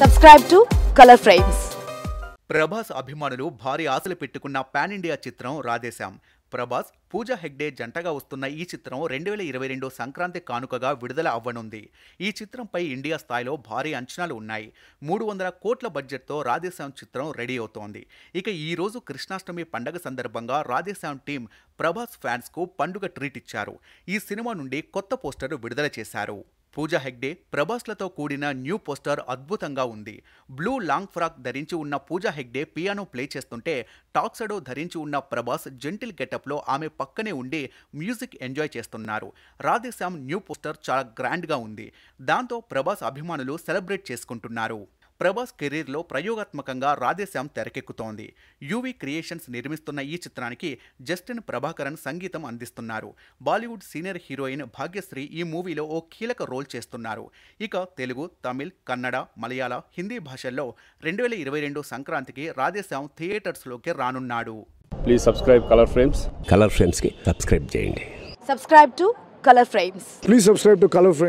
subscribe to colour Frames Prabhas అభిమానులు భారీ ఆశలు పెట్టుకున్న పాన్ ఇండియా చిత్రం రాధేశాం ప్రభాస్ పూజా హెగ్డే జంటగా వస్తున్న ఈ చిత్రం రెండు వేల ఇరవై రెండు సంక్రాంతి కానుకగా విడుదల అవ్వనుంది ఈ చిత్రంపై ఇండియా స్థాయిలో భారీ అంచనాలు ఉన్నాయి మూడు వందల కోట్ల బడ్జెట్తో రాధేశ్యామ్ చిత్రం రెడీ అవుతోంది ఇక ఈరోజు కృష్ణాష్టమి పండగ సందర్భంగా రాధేశ్యామ్ టీం ప్రభాస్ ఫ్యాన్స్కు పండుగ ట్రీట్ ఇచ్చారు ఈ సినిమా నుండి కొత్త పోస్టర్ విడుదల చేశారు పూజా హెగ్డే ప్రభాస్లతో కూడిన న్యూ పోస్టర్ అద్భుతంగా ఉంది బ్లూ లాంగ్ ఫ్రాక్ ధరించి ఉన్న పూజా హెగ్డే పియానో ప్లే చేస్తుంటే టాక్సడో ధరించి ఉన్న ప్రభాస్ జెంటిల్ గెటప్లో ఆమె పక్కనే ఉండి మ్యూజిక్ ఎంజాయ్ చేస్తున్నారు రాధేశ్యామ్ న్యూ పోస్టర్ చాలా గ్రాండ్గా ఉంది దాంతో ప్రభాస్ అభిమానులు సెలబ్రేట్ చేసుకుంటున్నారు ప్రభాస్ కెరీర్లో ప్రయోగాత్మకంగా రాధేశ్యామ్ తెరకెక్కుతోంది యూవీ క్రియేషన్స్ నిర్మిస్తున్న ఈ చిత్రానికి జస్టిన్ ప్రభాకరన్ సంగీతం అందిస్తున్నారు బాలీవుడ్ సీనియర్ హీరోయిన్ భాగ్యశ్రీ ఈ మూవీలో ఓ కీలక రోల్ చేస్తున్నారు ఇక తెలుగు తమిళ్ కన్నడ మలయాళ హిందీ భాషల్లో రెండు వేల ఇరవై రెండు సంక్రాంతికి రాధేశ్యామ్ థియేటర్స్లోకి రానున్నాడు please subscribe Color Frames Color ఫ్రేమ్స్కి సబ్స్క్రైబ్ చేయండి subscribe to colour Frames please subscribe to colour frames